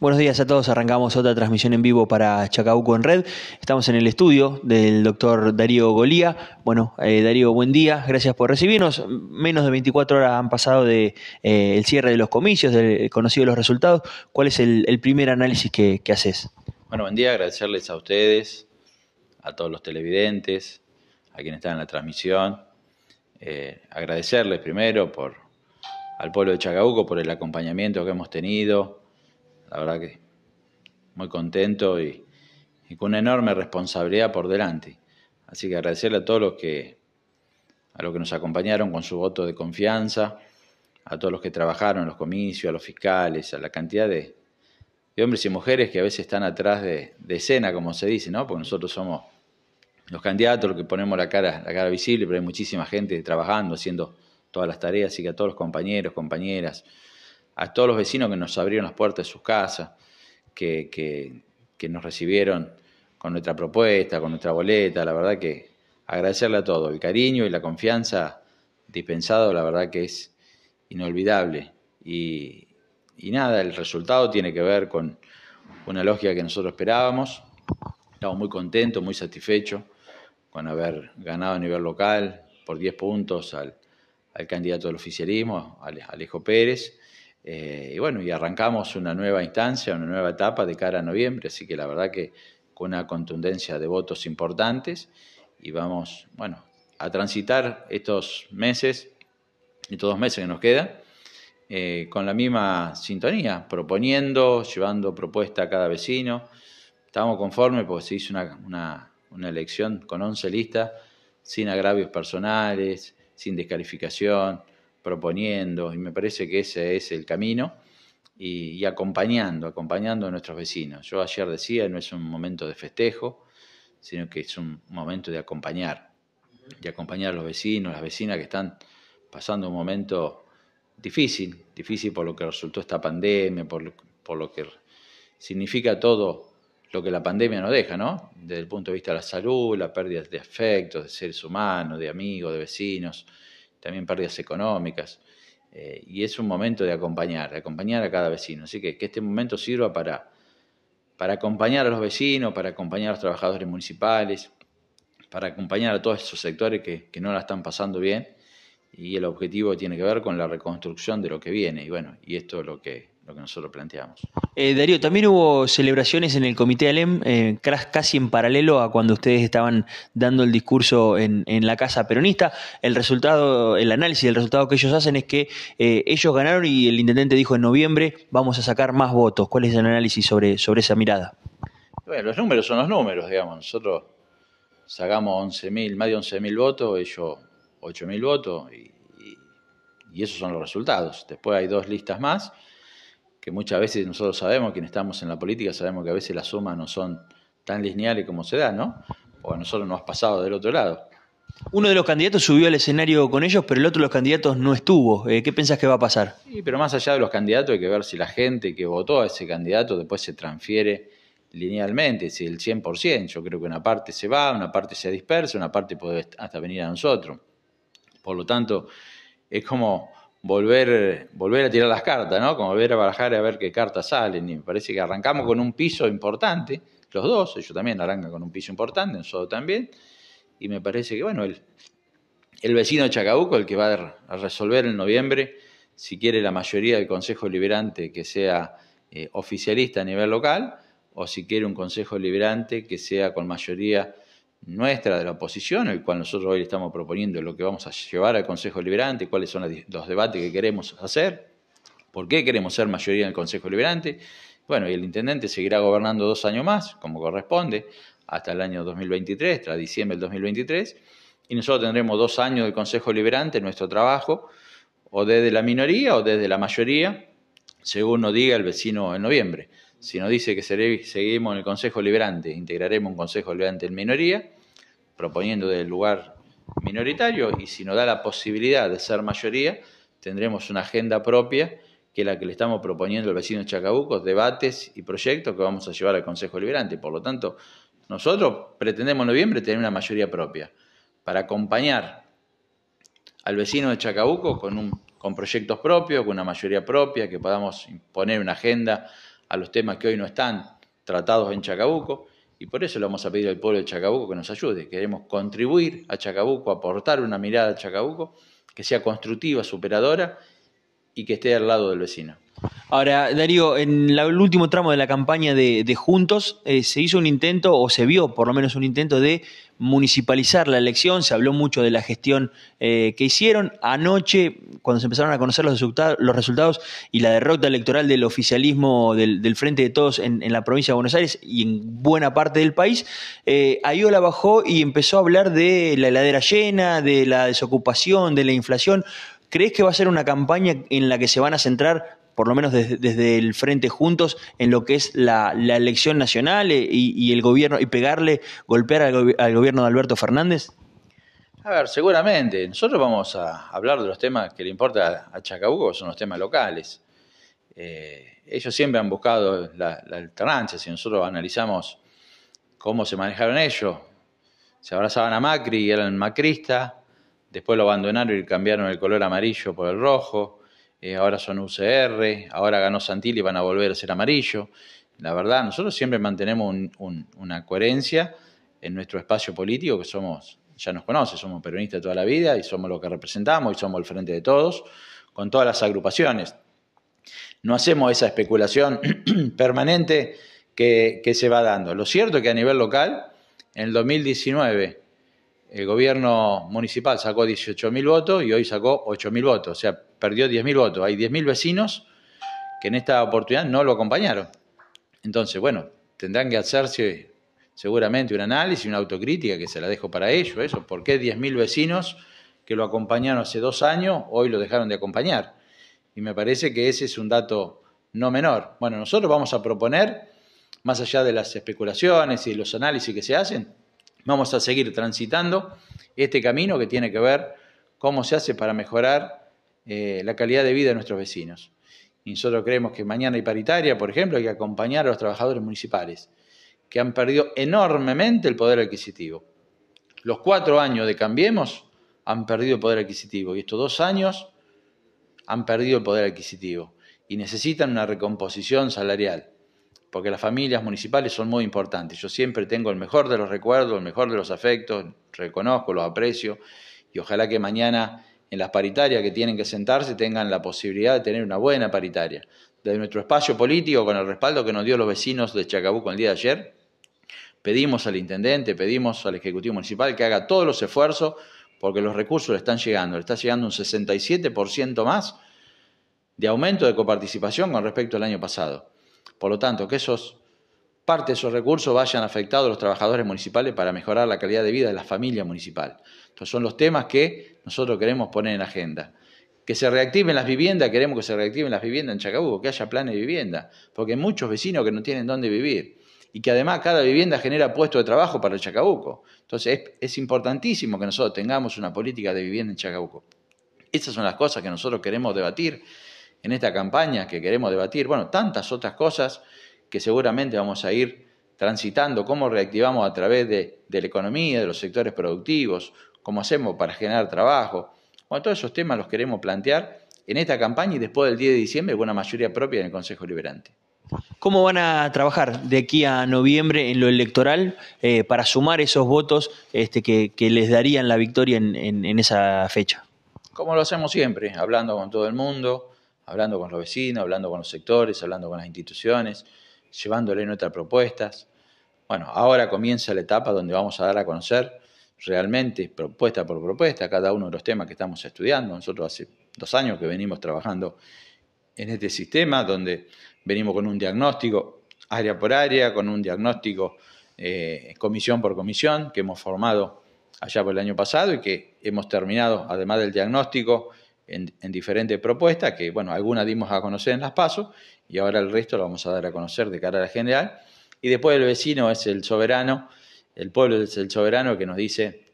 Buenos días a todos, arrancamos otra transmisión en vivo para Chacabuco en Red. Estamos en el estudio del doctor Darío Golía. Bueno, eh, Darío, buen día, gracias por recibirnos. Menos de 24 horas han pasado del eh, cierre de los comicios, del eh, conocido los resultados. ¿Cuál es el, primer análisis que, haces? Bueno, buen día, agradecerles a ustedes, a todos los televidentes, a quienes están en la transmisión. agradecerles primero por, al pueblo de Chacabuco por el acompañamiento que hemos tenido la verdad que muy contento y, con una enorme responsabilidad por delante. Así que agradecerle a todos los que, a los que nos acompañaron con su voto de confianza, a todos los que trabajaron en los comicios, a los fiscales, a la cantidad de, hombres y mujeres que a veces están atrás de, escena, como se dice, ¿no? Porque nosotros somos los candidatos, los que ponemos la cara, la cara visible, pero hay muchísima gente trabajando, haciendo todas las tareas, así que a todos los compañeros, compañeras, a todos los vecinos que nos abrieron las puertas de sus casas, que, nos recibieron con nuestra propuesta, con nuestra boleta, la verdad que agradecerle a todos el cariño y la confianza dispensado, la verdad que es inolvidable. Y, nada, el resultado tiene que ver con una lógica que nosotros esperábamos. Estamos muy contentos, muy satisfechos con haber ganado a nivel local por 10 puntos al, al candidato del oficialismo, Alejo Pérez. Eh, y bueno, y arrancamos una nueva instancia, una nueva etapa de cara a noviembre, así que la verdad que con una contundencia de votos importantes y vamos, bueno, a transitar estos meses, estos dos meses que nos quedan, eh, con la misma sintonía, proponiendo, llevando propuesta a cada vecino. Estamos conformes porque se hizo una, una elección con 11 listas, sin agravios personales, sin descalificación, proponiendo y me parece que ese es el camino y, acompañando, acompañando a nuestros vecinos. Yo ayer decía, no es un momento de festejo, sino que es un momento de acompañar, de acompañar a los vecinos, las vecinas que están pasando un momento difícil, difícil por lo que resultó esta pandemia, por lo, por lo que significa todo lo que la pandemia nos deja, ¿no? Desde el punto de vista de la salud, la pérdida de afectos, de seres humanos, de amigos, de vecinos también pérdidas económicas. Eh, y es un momento de acompañar, de acompañar a cada vecino. Así que que este momento sirva para, para acompañar a los vecinos, para acompañar a los trabajadores municipales, para acompañar a todos esos sectores que, que no la están pasando bien. Y el objetivo tiene que ver con la reconstrucción de lo que viene. Y bueno, y esto es lo que lo que nosotros planteamos. Eh, Darío, también hubo celebraciones en el Comité Alem, eh, casi en paralelo a cuando ustedes estaban dando el discurso en, la Casa Peronista. El resultado, el análisis del resultado que ellos hacen es que eh, ellos ganaron y el intendente dijo en noviembre vamos a sacar más votos. ¿Cuál es el análisis sobre, sobre esa mirada? Bueno, los números son los números, digamos. Nosotros sacamos 11.000, más de 11.000 votos, ellos 8.000 votos y esos son los resultados. Después hay dos listas más que muchas veces nosotros sabemos, quienes estamos en la política, sabemos que a veces las sumas no son tan lineales como se da, ¿no? O a nosotros nos has pasado del otro lado. Uno de los candidatos subió al escenario con ellos, pero el otro de los candidatos no estuvo. Eh, ¿Qué pensás que va a pasar? Sí, pero más allá de los candidatos hay que ver si la gente que votó a ese candidato después se transfiere linealmente, si el 100%. Yo creo que una parte se va, una parte se dispersa, una parte puede hasta venir a nosotros. Por lo tanto, es como volver, volver a tirar las cartas, ¿no? Como volver a barajar y a ver qué cartas salen. Y me parece que arrancamos con un piso importante, los dos, ellos también arrancan con un piso importante, nosotros también. Y me parece que, bueno, el, el vecino de Chacabuco, el que va a resolver en noviembre, si quiere la mayoría del Consejo Liberante que sea eh, oficialista a nivel local, o si quiere un Consejo Liberante que sea con mayoría nuestra de la oposición, el cual nosotros hoy estamos proponiendo lo que vamos a llevar al Consejo Liberante, cuáles son los debates que queremos hacer, por qué queremos ser mayoría en el Consejo Liberante. Bueno, y el intendente seguirá gobernando dos años más, como corresponde, hasta el año 2023, tras diciembre del 2023, y nosotros tendremos dos años del Consejo Liberante, nuestro trabajo, o desde la minoría o desde la mayoría, según nos diga el vecino en noviembre. Si nos dice que seguimos en el Consejo Liberante, integraremos un Consejo Liberante en minoría, proponiendo del lugar minoritario, y si nos da la posibilidad de ser mayoría, tendremos una agenda propia que es la que le estamos proponiendo al vecino de Chacabuco, debates y proyectos que vamos a llevar al Consejo Liberante. Por lo tanto, nosotros pretendemos en noviembre tener una mayoría propia para acompañar al vecino de Chacabuco con, un, con proyectos propios, con una mayoría propia, que podamos imponer una agenda a los temas que hoy no están tratados en Chacabuco y por eso le vamos a pedir al pueblo de Chacabuco que nos ayude. Queremos contribuir a Chacabuco, aportar una mirada a Chacabuco que sea constructiva, superadora y que esté al lado del vecino. Ahora, Darío, en el último tramo de la campaña de, Juntos eh, se hizo un intento, o se vio por lo menos un intento de municipalizar la elección, se habló mucho de la gestión eh, que hicieron. Anoche, cuando se empezaron a conocer los, resultados y la derrota electoral del oficialismo del, Frente de Todos en, la provincia de Buenos Aires y en buena parte del país, eh, Ayola bajó y empezó a hablar de la heladera llena, de la desocupación, de la inflación. ¿Crees que va a ser una campaña en la que se van a centrar por lo menos desde, el Frente Juntos, en lo que es la, elección nacional eh, y, el gobierno, y pegarle, golpear al, gobierno de Alberto Fernández? A ver, seguramente. Nosotros vamos a hablar de los temas que le importa a Chacabuco, son los temas locales. Eh, ellos siempre han buscado la, la, alternancia. Si nosotros analizamos cómo se manejaron ellos, se abrazaban a Macri y eran macristas, después lo abandonaron y cambiaron el color amarillo por el rojo. Eh, ahora son UCR, ahora ganó Santilli y van a volver a ser amarillo. La verdad, nosotros siempre mantenemos una coherencia en nuestro espacio político, que somos, ya nos conoce, somos peronistas toda la vida y somos lo que representamos y somos el frente de todos, con todas las agrupaciones. No hacemos esa especulación permanente que, que se va dando. Lo cierto es que a nivel local, en el 2019, el gobierno municipal sacó 18.000 votos y hoy sacó 8.000 votos, o sea, perdió 10.000 votos. Hay 10.000 vecinos que en esta oportunidad no lo acompañaron. Entonces, bueno, tendrán que hacerse seguramente un análisis, una autocrítica, que se la dejo para ellos, eso, ¿por qué 10.000 vecinos que lo acompañaron hace dos años hoy lo dejaron de acompañar? Y me parece que ese es un dato no menor. Bueno, nosotros vamos a proponer, más allá de las especulaciones y los análisis que se hacen, Vamos a seguir transitando este camino que tiene que ver cómo se hace para mejorar eh, la calidad de vida de nuestros vecinos. Y nosotros creemos que mañana hay paritaria, por ejemplo, hay que acompañar a los trabajadores municipales, que han perdido enormemente el poder adquisitivo. Los cuatro años de Cambiemos han perdido el poder adquisitivo y estos dos años han perdido el poder adquisitivo y necesitan una recomposición salarial porque las familias municipales son muy importantes. Yo siempre tengo el mejor de los recuerdos, el mejor de los afectos, reconozco, los aprecio y ojalá que mañana en las paritarias que tienen que sentarse tengan la posibilidad de tener una buena paritaria. Desde nuestro espacio político, con el respaldo que nos dio los vecinos de Chacabuco el día de ayer, pedimos al intendente, pedimos al Ejecutivo Municipal que haga todos los esfuerzos porque los recursos le están llegando, le está llegando un 67% más de aumento de coparticipación con respecto al año pasado. Por lo tanto, que esos parte de esos recursos vayan afectados a los trabajadores municipales para mejorar la calidad de vida de la familia municipal. Entonces son los temas que nosotros queremos poner en agenda. Que se reactiven las viviendas, queremos que se reactiven las viviendas en Chacabuco, que haya planes de vivienda, porque hay muchos vecinos que no tienen dónde vivir y que además cada vivienda genera puestos de trabajo para el Chacabuco. Entonces es, es importantísimo que nosotros tengamos una política de vivienda en Chacabuco. Esas son las cosas que nosotros queremos debatir en esta campaña que queremos debatir, bueno, tantas otras cosas que seguramente vamos a ir transitando, cómo reactivamos a través de, la economía, de los sectores productivos, cómo hacemos para generar trabajo. Bueno, todos esos temas los queremos plantear en esta campaña y después del 10 de diciembre con una mayoría propia en el Consejo Liberante. ¿Cómo van a trabajar de aquí a noviembre en lo electoral eh, para sumar esos votos este, que, les darían la victoria en, esa fecha? Como lo hacemos siempre, hablando con todo el mundo, hablando con los vecinos, hablando con los sectores, hablando con las instituciones, llevándole nuestras propuestas. Bueno, ahora comienza la etapa donde vamos a dar a conocer realmente propuesta por propuesta cada uno de los temas que estamos estudiando. Nosotros hace dos años que venimos trabajando en este sistema donde venimos con un diagnóstico área por área, con un diagnóstico eh, comisión por comisión que hemos formado allá por el año pasado y que hemos terminado, además del diagnóstico, en, diferentes propuestas, que bueno, algunas dimos a conocer en las pasos y ahora el resto lo vamos a dar a conocer de cara a la general. Y después el vecino es el soberano, el pueblo es el soberano que nos dice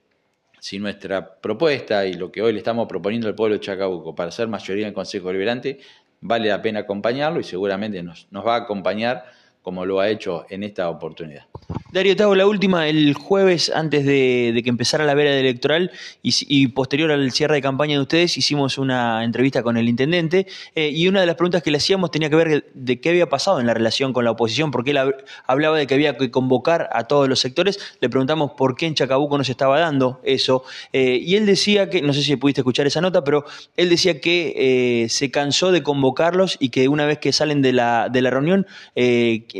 si nuestra propuesta y lo que hoy le estamos proponiendo al pueblo de Chacabuco para ser mayoría en el Consejo Liberante vale la pena acompañarlo y seguramente nos, nos va a acompañar como lo ha hecho en esta oportunidad. Dario, te hago la última. El jueves, antes de, que empezara la vera electoral y, posterior al cierre de campaña de ustedes, hicimos una entrevista con el intendente eh, y una de las preguntas que le hacíamos tenía que ver de qué había pasado en la relación con la oposición, porque él hablaba de que había que convocar a todos los sectores. Le preguntamos por qué en Chacabuco no se estaba dando eso. Eh, y él decía que, no sé si pudiste escuchar esa nota, pero él decía que eh, se cansó de convocarlos y que una vez que salen de la, de la reunión,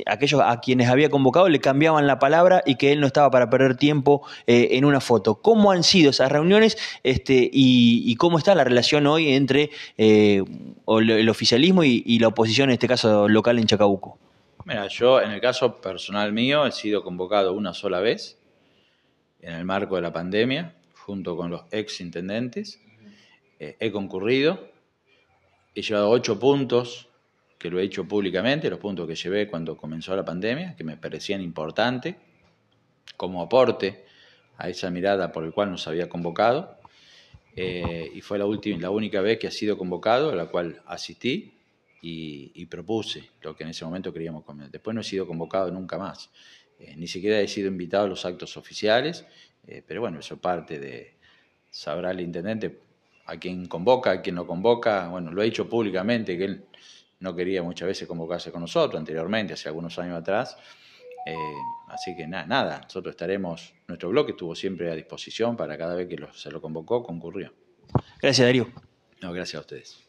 aquellos a quienes había convocado le cambiaban la palabra y que él no estaba para perder tiempo eh, en una foto. ¿Cómo han sido esas reuniones este, y, cómo está la relación hoy entre eh, el oficialismo y, la oposición, en este caso local en Chacabuco? Mira, yo en el caso personal mío he sido convocado una sola vez en el marco de la pandemia, junto con los ex intendentes. Eh, he concurrido, he llevado ocho puntos que lo he hecho públicamente, los puntos que llevé cuando comenzó la pandemia, que me parecían importantes como aporte a esa mirada por el cual nos había convocado. Eh, y fue la, última, la única vez que ha sido convocado, a la cual asistí y, propuse lo que en ese momento queríamos comer. Después no he sido convocado nunca más. Eh, ni siquiera he sido invitado a los actos oficiales, eh, pero bueno, eso parte de, sabrá el intendente a quién convoca, a quién no convoca. Bueno, lo he dicho públicamente que él no quería muchas veces convocarse con nosotros anteriormente, hace algunos años atrás. Eh, así que nada nada, nosotros estaremos, nuestro blog estuvo siempre a disposición para cada vez que se lo convocó, concurrió. Gracias, Darío. No, gracias a ustedes.